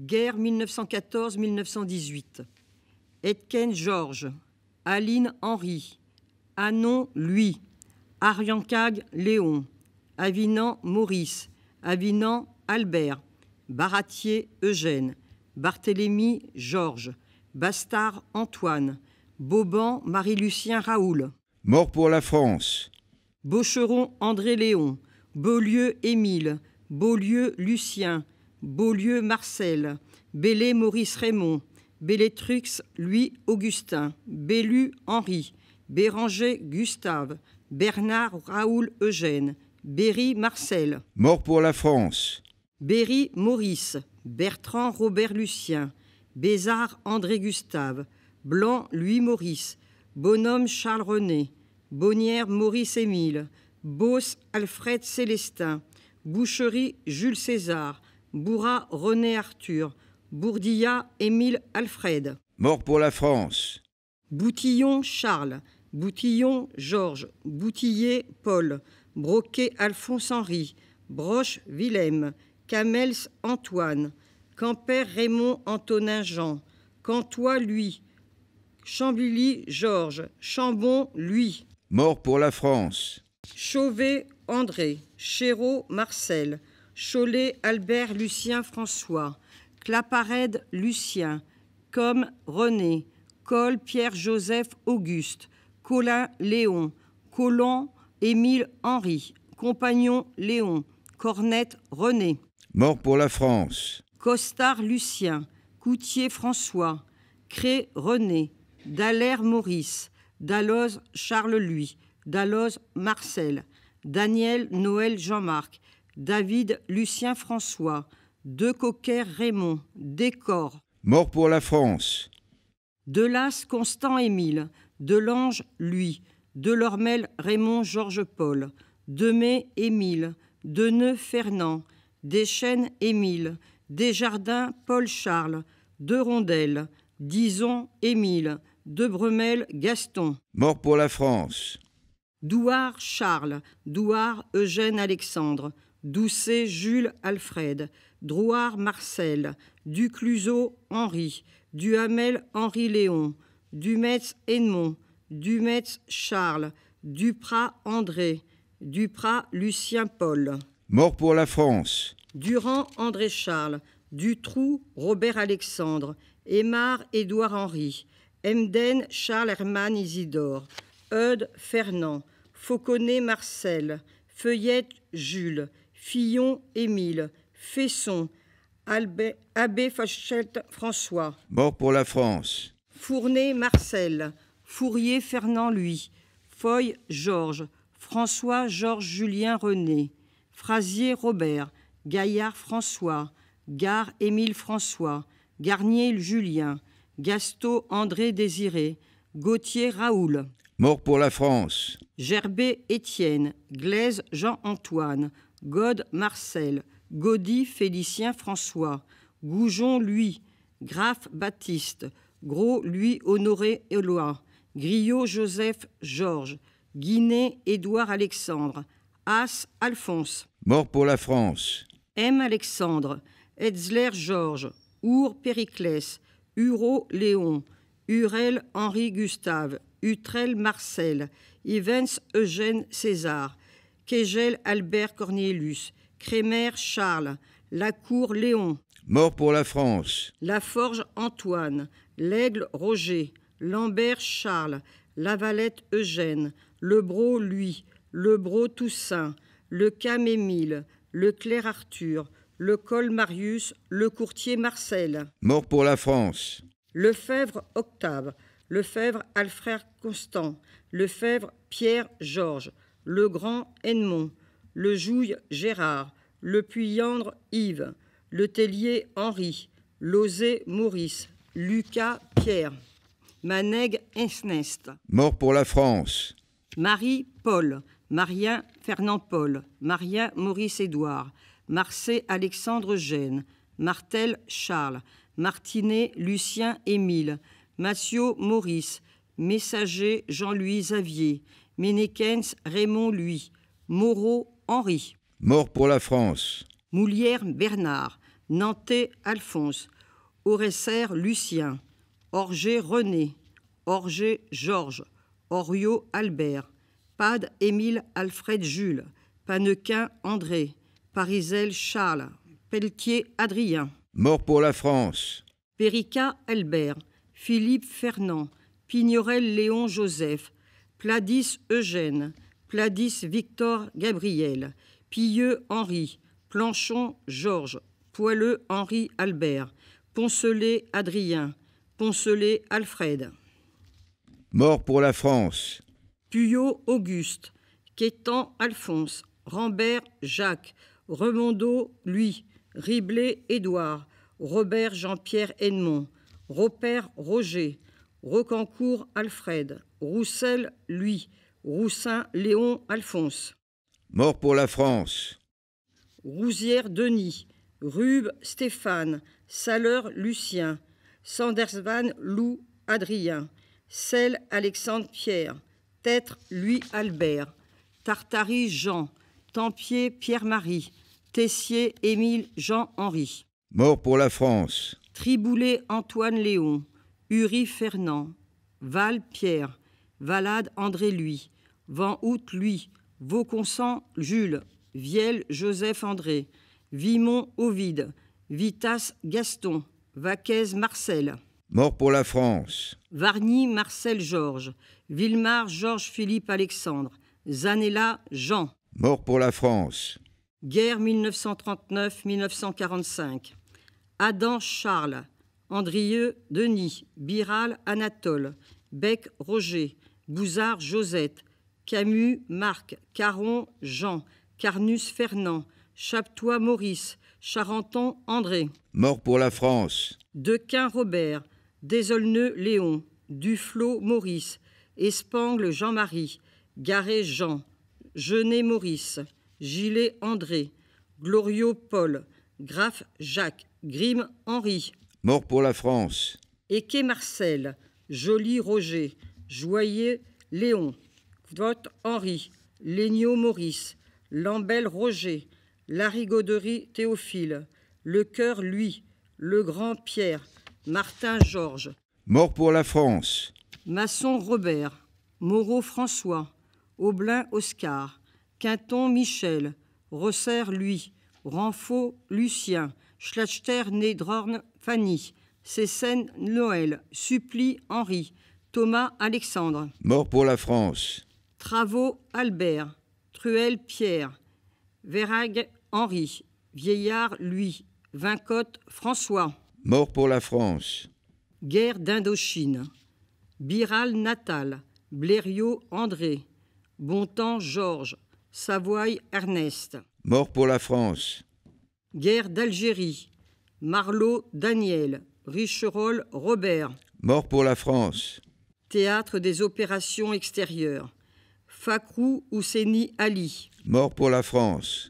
Guerre 1914-1918. Etken Georges, Aline Henri. Anon Louis, Ariancag Léon, Avinant Maurice, Avinant Albert, Baratier Eugène, Barthélémy, Georges, Bastard Antoine, Bauban Marie-Lucien Raoul. Mort pour la France. Beaucheron André Léon, Beaulieu Émile, Beaulieu Lucien, Beaulieu Marcel, Bélé Maurice Raymond, Belletrux Louis Augustin, bélu Henri, Béranger Gustave, Bernard Raoul Eugène, Berry Marcel. Mort pour la France. Berry Maurice, Bertrand Robert Lucien, Bézard André Gustave, Blanc Louis Maurice, Bonhomme Charles René, Bonnière Maurice Émile, Beauce Alfred Célestin, Boucherie Jules César, Bourra René Arthur, Bourdilla Émile Alfred. Mort pour la France. Boutillon Charles, Boutillon Georges, Boutillier Paul, Broquet Alphonse Henri, Broche Willem, Camels Antoine, Camper Raymond Antonin Jean, Cantois Lui, Chambilly Georges, Chambon Lui. Mort pour la France. Chauvet André, Chéreau Marcel, Cholet, Albert, Lucien, François, Claparède, Lucien, Comme, René, Col, Pierre, Joseph, Auguste, Colin, Léon, Colon Émile, Henri, Compagnon, Léon, Cornette, René. Mort pour la France. Costard, Lucien, Coutier, François, Cré, René, Dallaire, Maurice, Dalloz, Charles-Louis, Dalloz, Marcel, Daniel, Noël, Jean-Marc, David Lucien François, De Coquer Raymond, Décor. Mort pour la France. Delas Constant Émile, Delange Lui, Delormel Raymond Georges Paul, May Émile, deneu Fernand, Deschênes Émile, Desjardins Paul Charles, De Rondelles Dison Émile, De Bremel Gaston. Mort pour la France. Douard Charles, Douard Eugène Alexandre, Doucet Jules Alfred, Drouard Marcel, Ducluseau Henri, Duhamel Henri Léon, Dumetz Edmond, Dumetz Charles, Duprat André, Duprat Lucien Paul. Mort pour la France. Durand André Charles, Dutroux Robert Alexandre, Aymar Édouard Henri, Emden Charles Hermann Isidore, Eudes Fernand, Fauconnet Marcel, Feuillette Jules, Fillon Émile, Fesson, Abbé Fachette François. Mort pour la France. Fournet Marcel, Fourier Fernand Louis, Foy Georges, François Georges Julien René, Frasier Robert, Gaillard François, Gare Émile François, Garnier Julien, gaston André Désiré, Gauthier Raoul. Mort pour la France. Gerbet Étienne, Glaise Jean-Antoine, Gode Marcel, Gaudy Félicien François, Goujon Louis, Graf Baptiste, Gros Louis Honoré Éloi, Griot Joseph Georges, Guinée Édouard Alexandre, As Alphonse. Mort pour la France. M Alexandre, Hetzler Georges, Our Périclès, uro Léon, Hurel Henri Gustave, Utrel Marcel, Ivens Eugène César, Kegel Albert Cornelius, Crémer Charles, Lacour Léon. Mort pour la France. Laforge Antoine, L'Aigle Roger, Lambert Charles, Lavalette Eugène, Lebro Lui, Lebro Toussaint, Le Cam Émile, Leclerc Arthur, Le Col Marius, Le Courtier Marcel. Mort pour la France. Lefebvre Octave, Lefebvre Alfred Constant, Lefèvre Pierre Georges, Legrand Edmond, Le Jouille Gérard, Le Puyandre Yves, Le Tellier Henri, Lozé Maurice, Lucas Pierre, Maneg Ensnest. Mort pour la France. Marie Paul, Marien Fernand Paul, Marien Maurice Édouard, Marseille Alexandre Gênes, Martel Charles, Martinet Lucien Émile, Massio Maurice, Messager Jean-Louis Xavier, Ménékens Raymond Louis, Moreau Henri. Mort pour la France. Moulière Bernard, Nantais Alphonse, Auresser Lucien, Orger René, Orger Georges, Oriot Albert, Pad Émile Alfred Jules, Panequin André, Parisel Charles, Pelletier Adrien. Mort pour la France. Périca Albert, Philippe Fernand, Pignorel Léon Joseph, Pladis Eugène, Pladis Victor Gabriel, Pilleux Henri, Planchon Georges, Poileux Henri Albert, Poncelet Adrien, Poncelet Alfred. Mort pour la France. Puyot Auguste, Quétan Alphonse, Rambert Jacques, Remondo Louis, Riblé Édouard, Robert Jean-Pierre Edmond, Robert Roger, Rocancourt Alfred, Roussel Louis, Roussin Léon Alphonse. Mort pour la France. Rousière Denis, Rube Stéphane, Saleur Lucien, Sandersvan Lou Adrien, Sel Alexandre Pierre, Têtre Louis Albert, Tartary Jean, Tempier Pierre-Marie, Tessier Émile Jean-Henri. Mort pour la France. Triboulet Antoine Léon, Uri Fernand, Val Pierre, Valade André Lui, Vent Hout Lui, Vauconsan Jules, Vielle Joseph André, Vimon Ovide, Vitas Gaston, Vaquez Marcel. Mort pour la France. Varny Marcel Georges, Villemar Georges Philippe Alexandre, Zanella Jean. Mort pour la France. Guerre 1939-1945. Adam Charles, Andrieux Denis, Biral Anatole, Bec Roger, Bouzard Josette, Camus Marc, Caron Jean, Carnus Fernand, Chaptois Maurice, Charenton André. Mort pour la France. Dequin Robert, Désolneux Léon, Duflot Maurice, Espangle Jean-Marie, Garé Jean, Genet Maurice, Gilet André, glorio Paul, Graff Jacques, Grimm Henri. Mort pour la France. Équet Marcel, Joli, Roger, Joyer Léon, Vote Henri, Lénio, Maurice, Lambel Roger, Larigauderie Théophile, Le Cœur Lui, Le Grand Pierre, Martin Georges. Mort pour la France. Masson Robert, Moreau François, Aublin Oscar, Quinton Michel, Rosser Lui, renfaux Lucien, Schlachter Nedrorn Fanny, Cécène Noël, Supplie Henri, Thomas Alexandre. Mort pour la France. Travaux Albert, Truel Pierre, Verrague Henri, Vieillard Lui, Vincotte François. Mort pour la France. Guerre d'Indochine. Biral Natal, Blériot André, Bontemps Georges, Savoy Ernest. Mort pour la France. Guerre d'Algérie. Marlot Daniel. Richerolles Robert. Mort pour la France. Théâtre des opérations extérieures. Fakrou Housseni Ali. Mort pour la France.